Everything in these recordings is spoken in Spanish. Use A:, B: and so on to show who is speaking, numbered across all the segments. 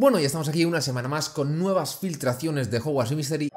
A: Bueno, ya estamos aquí una semana más con nuevas filtraciones de Hogwarts Mystery.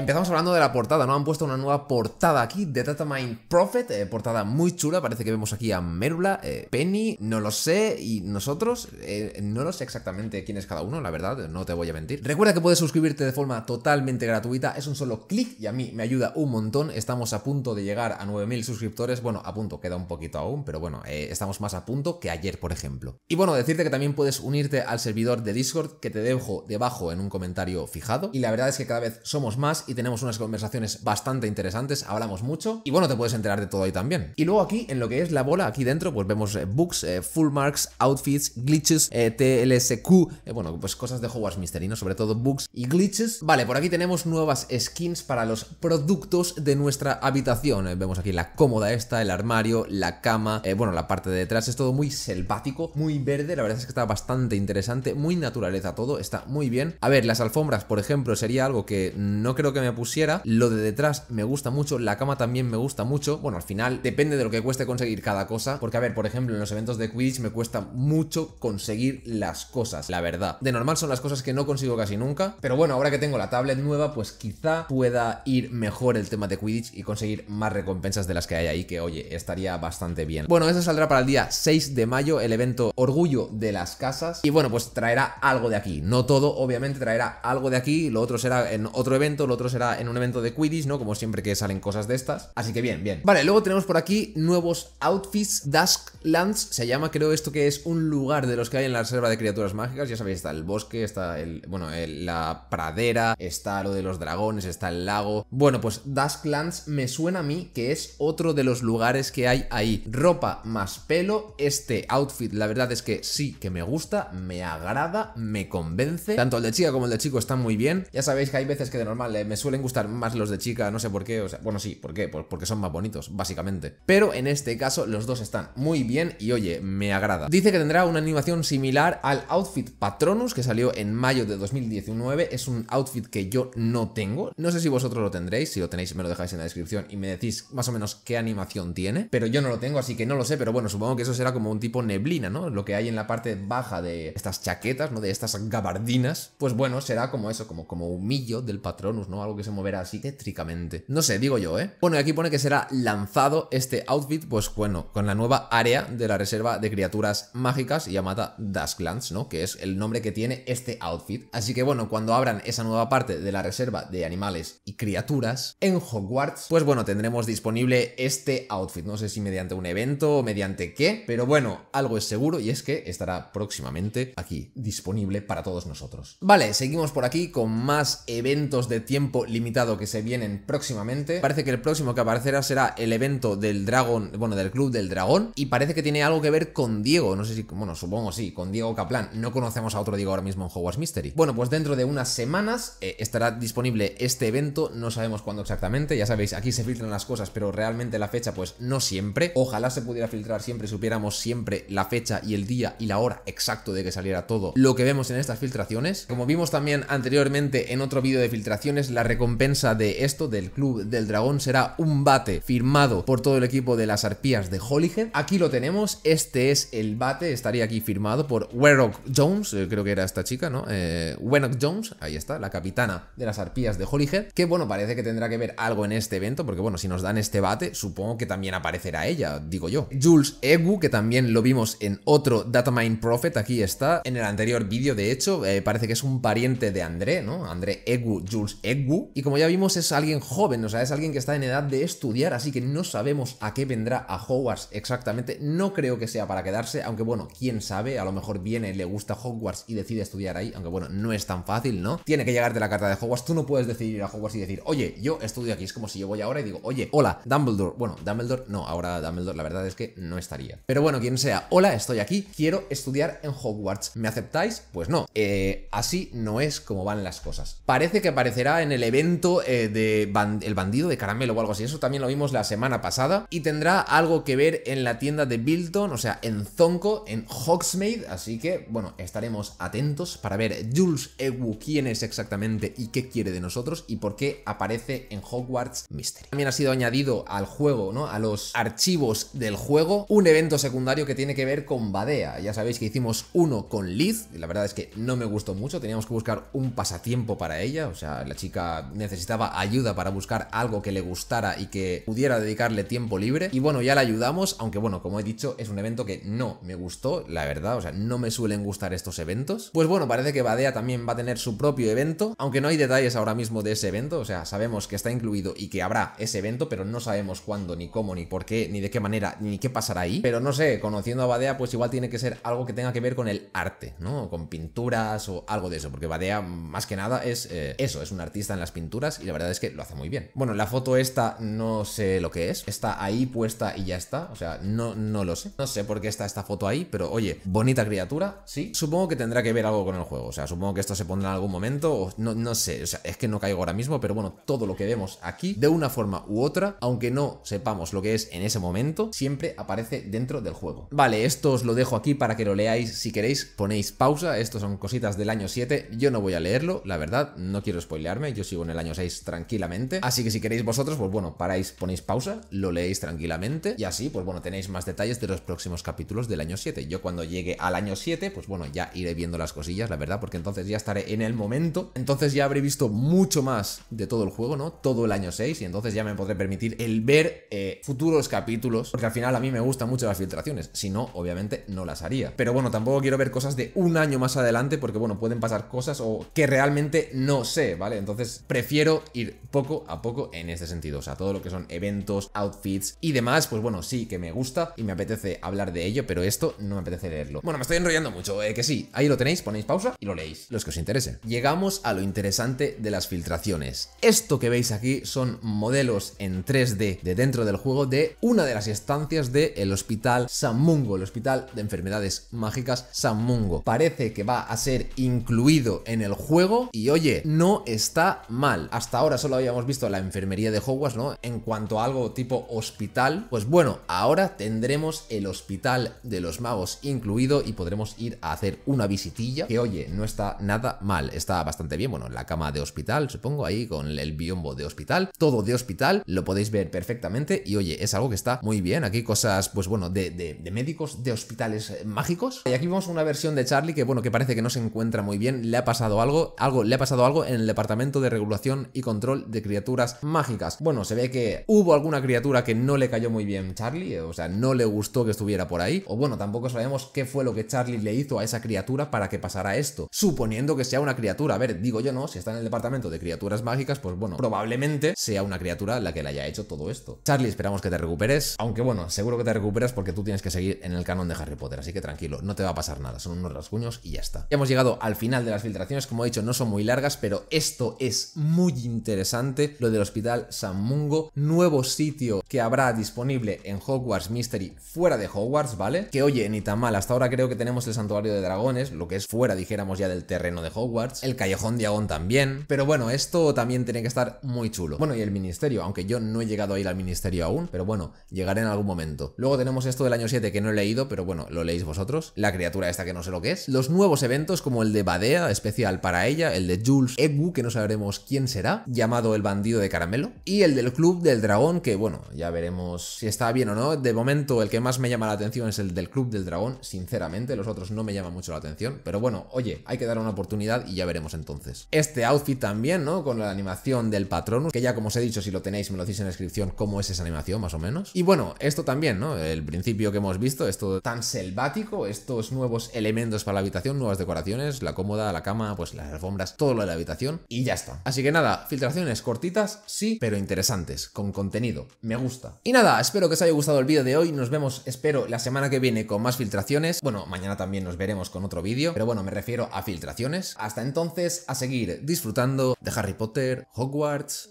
A: Empezamos hablando de la portada, ¿no? Han puesto una nueva portada aquí de Datamine Prophet, eh, portada muy chula, parece que vemos aquí a Merula, eh, Penny, no lo sé, y nosotros, eh, no lo sé exactamente quién es cada uno, la verdad, no te voy a mentir. Recuerda que puedes suscribirte de forma totalmente gratuita, es un solo clic y a mí me ayuda un montón, estamos a punto de llegar a 9.000 suscriptores, bueno, a punto, queda un poquito aún, pero bueno, estamos más a punto que ayer, por ejemplo. Y bueno, decirte que también puedes unirte al servidor de Discord que te dejo debajo en un comentario fijado, y la verdad es que cada vez somos más y tenemos unas conversaciones bastante interesantes, hablamos mucho y bueno, te puedes enterar de todo ahí también. Y luego aquí, en lo que es la bola, aquí dentro, pues vemos eh, books, eh, full marks, outfits, glitches, eh, TLSQ, bueno, pues cosas de Hogwarts Mystery, Sobre todo books y glitches. Vale, por aquí tenemos nuevas skins para los productos de nuestra habitación. vemos aquí la cómoda esta, el armario, la cama, bueno, la parte de detrás es todo muy selvático, muy verde, la verdad es que está bastante interesante, muy naturaleza todo, está muy bien. A ver, las alfombras, por ejemplo, sería algo que no creo que me pusiera. Lo de detrás me gusta mucho, la cama también me gusta mucho. Bueno, al final depende de lo que cueste conseguir cada cosa. Porque, a ver, por ejemplo, en los eventos de Quidditch me cuesta mucho conseguir las cosas, la verdad. De normal son las cosas que no consigo casi nunca. Pero bueno, ahora que tengo la tablet nueva, pues quizá pueda ir mejor el tema de Quidditch y conseguir más recompensas de las que hay ahí, que oye, estaría bastante bien. Bueno, eso saldrá para el día 6 de mayo, el evento Orgullo de las Casas. Y bueno, pues traerá algo de aquí. No todo, obviamente, traerá algo de aquí. Lo otro será en otro evento, lo será en un evento de Quidditch, ¿no? Como siempre que salen cosas de estas. Así que bien, bien. Vale, luego tenemos por aquí nuevos outfits. Dusklands se llama, creo esto que es un lugar de los que hay en la reserva de criaturas mágicas. Ya sabéis, está el bosque, está el, bueno, la pradera, está lo de los dragones, está el lago. Bueno, pues Dusklands me suena a mí que es otro de los lugares que hay ahí. Ropa más pelo, este outfit la verdad es que sí que me gusta, me agrada, me convence. Tanto el de chica como el de chico están muy bien. Ya sabéis que hay veces que de normal le me suelen gustar más los de chica, no sé por qué. O sea, bueno, sí, ¿por qué? Pues porque son más bonitos, básicamente. Pero en este caso, los dos están muy bien y oye, me agrada. Dice que tendrá una animación similar al outfit Patronus que salió en mayo de 2019. Es un outfit que yo no tengo. No sé si vosotros lo tendréis. Si lo tenéis, me lo dejáis en la descripción y me decís más o menos qué animación tiene. Pero yo no lo tengo, así que no lo sé. Pero bueno, supongo que eso será como un tipo neblina, ¿no? Lo que hay en la parte baja de estas chaquetas, ¿no? De estas gabardinas. Pues bueno, será como eso, como, como humillo del Patronus, ¿no? algo que se moverá así tétricamente. No sé, digo yo, ¿eh? Bueno, y aquí pone que será lanzado este outfit, pues bueno, con la nueva área de la reserva de criaturas mágicas llamada Dusklands, ¿no? Que es el nombre que tiene este outfit. Así que bueno, cuando abran esa nueva parte de la reserva de animales y criaturas en Hogwarts, pues bueno, tendremos disponible este outfit. No sé si mediante un evento o mediante qué, pero bueno, algo es seguro y es que estará próximamente aquí disponible para todos nosotros. Vale, seguimos por aquí con más eventos de tiempo limitado que se vienen próximamente. Parece que el próximo que aparecerá será el evento del dragón bueno, del Club del Dragón. Y parece que tiene algo que ver con Diego. No sé si, bueno, supongo sí, con Diego Kaplan. No conocemos a otro Diego ahora mismo en Hogwarts Mystery. Bueno, pues dentro de unas semanas eh, estará disponible este evento. No sabemos cuándo exactamente. Ya sabéis, aquí se filtran las cosas, pero realmente la fecha, pues no siempre. Ojalá se pudiera filtrar siempre supiéramos siempre la fecha y el día y la hora exacto de que saliera todo lo que vemos en estas filtraciones. Como vimos también anteriormente en otro vídeo de filtraciones, la la recompensa de esto, del Club del Dragón, será un bate firmado por todo el equipo de las arpías de Hollyhead. Aquí lo tenemos, este es el bate, estaría aquí firmado por Werrock Jones, eh, creo que era esta chica, ¿no? Eh, Jones, ahí está, la capitana de las arpías de Hollyhead, que bueno, parece que tendrá que ver algo en este evento, porque bueno, si nos dan este bate, supongo que también aparecerá ella, digo yo. Jules Egu, que también lo vimos en otro Datamine Prophet, aquí está, en el anterior vídeo, de hecho, eh, parece que es un pariente de André, ¿no? André Egu, Jules Egu, y como ya vimos, es alguien joven, o sea, es alguien que está en edad de estudiar, así que no sabemos a qué vendrá a Hogwarts exactamente. No creo que sea para quedarse, aunque bueno, quién sabe, a lo mejor viene, le gusta Hogwarts y decide estudiar ahí, aunque bueno, no es tan fácil, ¿no? Tiene que llegarte la carta de Hogwarts, tú no puedes decidir ir a Hogwarts y decir, oye, yo estudio aquí, es como si yo voy ahora y digo, oye, hola, Dumbledore. Bueno, Dumbledore, no, ahora Dumbledore, la verdad es que no estaría. Pero bueno, quien sea, hola, estoy aquí, quiero estudiar en Hogwarts, ¿me aceptáis? Pues no, eh, así no es como van las cosas. Parece que aparecerá en el evento eh, de El Bandido de Caramelo o algo así. Eso también lo vimos la semana pasada. Y tendrá algo que ver en la tienda de Bilton, o sea, en Zonko, en Hogsmeade. Así que, bueno, estaremos atentos para ver Jules Ewu quién es exactamente y qué quiere de nosotros y por qué aparece en Hogwarts Mystery. También ha sido añadido al juego, ¿no? A los archivos del juego, un evento secundario que tiene que ver con Badea. Ya sabéis que hicimos uno con Liz, y la verdad es que no me gustó mucho, teníamos que buscar un pasatiempo para ella, o sea, la chica necesitaba ayuda para buscar algo que le gustara y que pudiera dedicarle tiempo libre. Y bueno, ya le ayudamos, aunque bueno, como he dicho, es un evento que no me gustó, la verdad, o sea, no me suelen gustar estos eventos. Pues bueno, parece que Badea también va a tener su propio evento, aunque no hay detalles ahora mismo de ese evento, o sea, sabemos que está incluido y que habrá ese evento, pero no sabemos cuándo, ni cómo, ni por qué, ni de qué manera, ni qué pasará ahí. Pero no sé, conociendo a Badea, pues igual tiene que ser algo que tenga que ver con el arte, ¿no? Con pinturas o algo de eso, porque Badea más que nada es eh, eso, es un artista en las pinturas y la verdad es que lo hace muy bien. Bueno, la foto esta no sé lo que es. Está ahí puesta y ya está. O sea, no, no lo sé. No sé por qué está esta foto ahí, pero oye, bonita criatura, sí. Supongo que tendrá que ver algo con el juego. O sea, supongo que esto se pondrá en algún momento. O no, no sé. O sea, es que no caigo ahora mismo, pero bueno, todo lo que vemos aquí, de una forma u otra, aunque no sepamos lo que es en ese momento, siempre aparece dentro del juego. Vale, esto os lo dejo aquí para que lo leáis si queréis. Ponéis pausa. Estos son cositas del año 7. Yo no voy a leerlo, la verdad. No quiero spoilearme. Yo sigo en el año 6 tranquilamente. Así que si queréis vosotros, pues bueno, paráis, ponéis pausa, lo leéis tranquilamente y así, pues bueno, tenéis más detalles de los próximos capítulos del año 7. Yo cuando llegue al año 7, pues bueno, ya iré viendo las cosillas, la verdad, porque entonces ya estaré en el momento. Entonces ya habré visto mucho más de todo el juego, ¿no? Todo el año 6 y entonces ya me podré permitir el ver eh, futuros capítulos, porque al final a mí me gustan mucho las filtraciones. Si no, obviamente no las haría. Pero bueno, tampoco quiero ver cosas de un año más adelante, porque bueno, pueden pasar cosas o que realmente no sé, ¿vale? Entonces prefiero ir poco a poco en este sentido. O sea, todo lo que son eventos, outfits y demás, pues bueno, sí que me gusta y me apetece hablar de ello, pero esto no me apetece leerlo. Bueno, me estoy enrollando mucho, eh, que sí, ahí lo tenéis, ponéis pausa y lo leéis, los que os interesen. Llegamos a lo interesante de las filtraciones. Esto que veis aquí son modelos en 3D de dentro del juego de una de las estancias del hospital San Mungo, el hospital de enfermedades mágicas San Mungo. Parece que va a ser incluido en el juego y oye, no está mal. Hasta ahora solo habíamos visto la enfermería de Hogwarts, ¿no? En cuanto a algo tipo hospital, pues bueno, ahora tendremos el hospital de los magos incluido y podremos ir a hacer una visitilla que, oye, no está nada mal, está bastante bien. Bueno, la cama de hospital, supongo, ahí con el biombo de hospital, todo de hospital, lo podéis ver perfectamente y, oye, es algo que está muy bien. Aquí cosas, pues bueno, de, de médicos, de hospitales eh, mágicos. Y aquí vemos una versión de Charlie que, bueno, que parece que no se encuentra muy bien, le ha pasado algo, algo, le ha pasado algo en el departamento de regulación y control de criaturas mágicas. Bueno, se ve que hubo alguna criatura que no le cayó muy bien Charlie, o sea, no le gustó que estuviera por ahí, o bueno, tampoco sabemos qué fue lo que Charlie le hizo a esa criatura para que pasara esto, suponiendo que sea una criatura, a ver, digo yo no, si está en el departamento de criaturas mágicas, pues bueno, probablemente sea una criatura la que le haya hecho todo esto. Charlie, esperamos que te recuperes, aunque bueno, seguro que te recuperas porque tú tienes que seguir en el canon de Harry Potter, así que tranquilo, no te va a pasar nada, son unos rasguños y ya está. Ya hemos llegado al final de las filtraciones, como he dicho, no son muy largas, pero esto es muy interesante lo del Hospital San Mungo, nuevo sitio que habrá disponible en Hogwarts Mystery fuera de Hogwarts, ¿vale? Que oye, ni tan mal, hasta ahora creo que tenemos el Santuario de Dragones, lo que es fuera, dijéramos ya, del terreno de Hogwarts, el Callejón Diagon también, pero bueno, esto también tiene que estar muy chulo. Bueno, y el Ministerio, aunque yo no he llegado a ir al Ministerio aún, pero bueno, llegaré en algún momento. Luego tenemos esto del año 7 que no he leído, pero bueno, lo leéis vosotros, la criatura esta que no sé lo que es, los nuevos eventos como el de Badea, especial para ella, el de Jules Ebu, que no sabremos quién será, llamado El Bandido de Caramelo, y el del Club del Dragón, que bueno, ya veremos si está bien o no. De momento, el que más me llama la atención es el del Club del Dragón, sinceramente, los otros no me llaman mucho la atención, pero bueno, oye, hay que dar una oportunidad y ya veremos entonces. Este outfit también, ¿no? Con la animación del Patronus, que ya como os he dicho, si lo tenéis, me lo decís en la descripción cómo es esa animación, más o menos. Y bueno, esto también, ¿no? El principio que hemos visto, esto tan selvático, estos nuevos elementos para la habitación, nuevas decoraciones, la cómoda, la cama, pues las alfombras, todo lo de la habitación, y ya está. Así que nada, filtraciones cortitas, sí, pero interesantes, con contenido. Me gusta. Y nada, espero que os haya gustado el vídeo de hoy. Nos vemos, espero, la semana que viene con más filtraciones. Bueno, mañana también nos veremos con otro vídeo, pero bueno, me refiero a filtraciones. Hasta entonces, a seguir disfrutando de Harry Potter, Hogwarts...